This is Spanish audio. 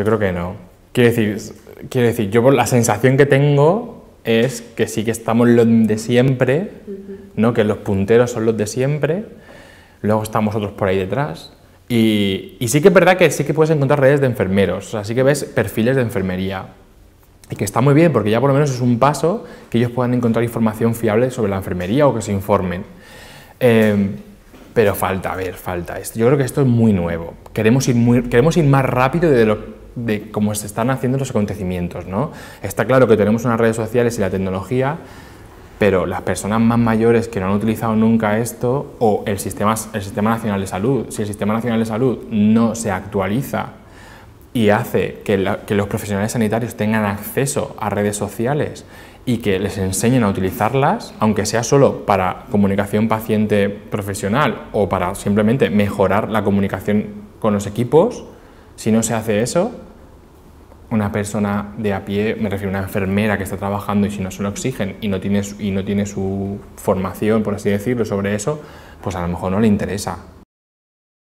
Yo creo que no. Quiero decir, quiero decir, yo la sensación que tengo es que sí que estamos los de siempre, ¿no? Que los punteros son los de siempre, luego estamos otros por ahí detrás. Y, sí que es verdad que sí que puedes encontrar redes de enfermeros, o sea, sí que ves perfiles de enfermería. Y que está muy bien, porque ya por lo menos es un paso que ellos puedan encontrar información fiable sobre la enfermería o que se informen. Em, pero falta, a ver, falta. esto Yo creo que esto es muy nuevo. Queremos ir, queremos ir más rápido de lo, de cómo se están haciendo los acontecimientos. ¿no? Está claro que tenemos unas redes sociales y la tecnología, pero las personas más mayores que no han utilizado nunca esto, o el sistema, Nacional de Salud, si el Sistema Nacional de Salud no se actualiza y hace que, que los profesionales sanitarios tengan acceso a redes sociales y que les enseñen a utilizarlas, aunque sea solo para comunicación paciente profesional o para simplemente mejorar la comunicación con los equipos, si no se hace eso, una persona de a pie, me refiero a una enfermera que está trabajando y si no suena oxígeno y no tiene, y no tiene su formación, por así decirlo, sobre eso, pues a lo mejor no le interesa